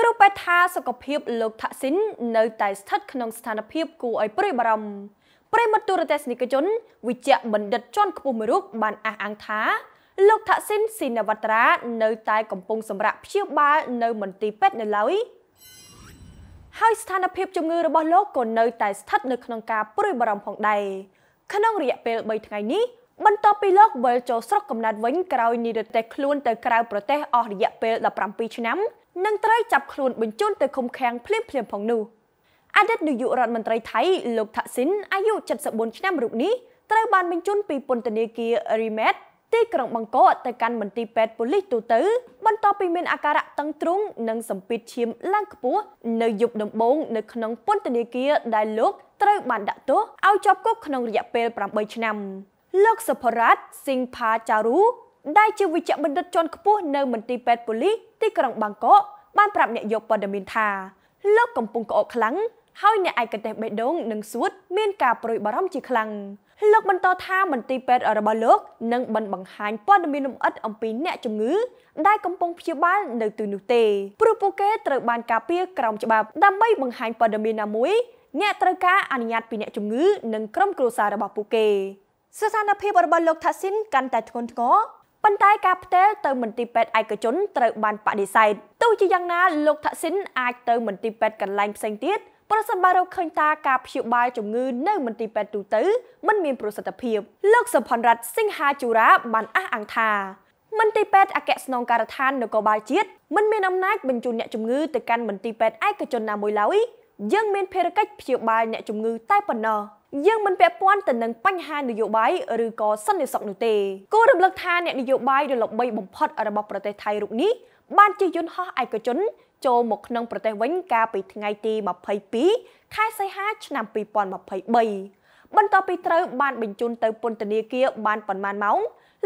គ្រូពេទ្យថាសុខភាពលោកថាក់ស៊ីននៅតែស្ថិតក្នុងស្ថានភាពគួរឲ្យព្រួយបារម្ភប្រិមត្តទូរទស្សនិកជន វិជ្ជបណ្ឌិតជាន់ខ្ពស់មួយរូបបានអះអាងថា លោកថាក់ស៊ីនស៊ីនវត្រា នៅតែកំពុងសម្រាកព្យាបាលនៅមន្ទីរពេទ្យនៅឡើយហើយស្ថានភាពជំងឺរបស់លោកក៏នៅតែស្ថិតនៅក្នុងការព្រួយបារម្ភផងដែរក្នុងរយៈពេល3ថ្ងៃនេះបន្ទាប់ពីលោកវិលចូលស្រុកកំណើតវិញក្រោយនិរទេសខ្លួនទៅក្រៅប្រទេសអស់រយៈពេល17ឆ្នាំនិងត្រូវចាប់ខ្លួនបញ្ជូនទៅឃុំឃាំងភ្លាមភ្លាមផងនោះអតីតនាយករដ្ឋមន្ត្រីថៃលោកថាក់ស៊ីនអាយុ74ឆ្នាំរូបនេះត្រូវបានបញ្ជូនពីពន្ធនាគាររីម៉េតទីក្រុងបាងកកទៅកាន់មន្ទីរពេទ្យប៉ូលីសទូទៅបន្ទាប់ពីមានអាការៈតឹងទ្រូងនិងសម្ពាធឈាមឡើងខ្ពស់នៅយប់ដំបូងនៅក្នុងពន្ធនាគារដែលលោកត្រូវបានដាក់ទោសឲ្យជាប់គុកក្នុងរយៈពេល8ឆ្នាំលោកសុភរ៉ាត់ស៊ីងផាចារូដែលជាវិជ្ជបណ្ឌិតជាន់ខ្ពស់នៅមន្ទីរពេទ្យប៉ូលីសទីក្រុងបាងកកបានប្រាប់អ្នកយកព័ត៌មានថាលោកកំពុងក្អកខ្លាំងហើយអ្នកឯកទេសបេះដូងនិងសួតមានការប្រួយបារម្ភជាខ្លាំងលោកបន្តថាមន្ទីរពេទ្យរបស់លោកនឹងមិនបង្ហាញព័ត៌មានលម្អិត អំពីអ្នកជំងឺ ដែលកំពុងព្យាបាលនៅទីនោះទេ ព្រោះពួកគេត្រូវបាន ការពារក្រោមច្បាប់ដើម្បីបង្ហាញព័ត៌មានណាមួយ អ្នកត្រូវការអនុញ្ញាតពីអ្នកជំងឺនិងក្រុមគ្រួសាររបស់ពួកគេស្ថានភាពរបស់លោកថាស៊ីនកាន់តែធ្ងន់ធ្ងរប៉ុន្តែការផ្ទេរទៅមន្ទីរពេទ្យឯកជនត្រូវបានបដិសេធទោះជាយ៉ាងណាលោកថាស៊ីនអាចទៅមន្ទីរពេទ្យកន្លែងផ្សេងទៀតប្រសិនបើរកឃើញថាការព្យាបាលជំងឺនៅមន្ទីរពេទ្យទូទៅមិនមានប្រសិទ្ធភាពលោកសុផនរ័ត្នសិង្ហាជូរ៉ាបានអះអាងថាមន្ទីរពេទ្យអគ្គស្នងការដ្ឋាននគរបាលជាតិមិនមានអំណាចបញ្ជូនអ្នកជំងឺទៅកាន់មន្ទីរពេទ្យឯកជនណាមួយឡើយយើងមានភារកិច្ចព្យាបាលអ្នកជំងឺតែប៉ុណ្ណោះយើងមិនពាក់ព័ន្ធទៅនឹងបញ្ហានយោបាយឬក៏សន្តិសុខនោះទេគួររំលឹកថាអ្នកនយោបាយដ៏ល្បីបំផុតរបស់ប្រទេសថៃរូបនេះបានជិះយន្តហោះឯកជនចូលមកក្នុងប្រទេសវិញកាលពីថ្ងៃទី22ខែសីហាឆ្នាំ2023បន្ទាប់ពីត្រូវបានបញ្ជូនទៅពន្ធនាគារបានប្រមាណម៉ោង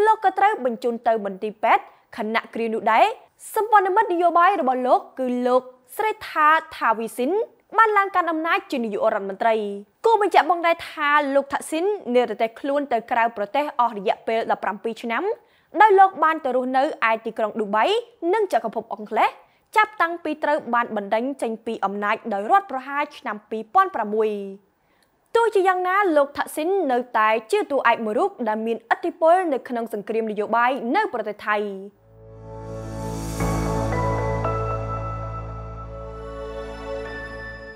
លោកក៏ត្រូវបញ្ជូនទៅមន្ទីរពេទ្យខណៈគ្រានោះដែរសម្ព័ន្ធមិត្តនយោបាយរបស់លោកគឺលោកស្រីថាថាវិសិនបានឡើងកាន់អំណាចជានាយករដ្ឋមន្ត្រីគូបញ្ជាក់បងដែរថាលោកថាក់ស៊ីននិរទេសខ្លួនទៅក្រៅប្រទេសអស់រយៈពេល17ឆ្នាំ ដោយលោកបានទៅរស់នៅឯទីក្រុងឌូបៃនិងចក្រភព អង់គ្លេសចាប់តាំងពីត្រូវបានបណ្ដេញចេញ ពីអំណាចដោយរដ្ឋប្រហារឆ្នាំ2006ទោះជាយ៉ាងណាលោកថាក់ស៊ីននៅតែជាតួឯកមួយរូបដែលមានឥទ្ធិពលនៅក្នុងសង្គ្រាមនយោបាយនៅប្រទេសថៃ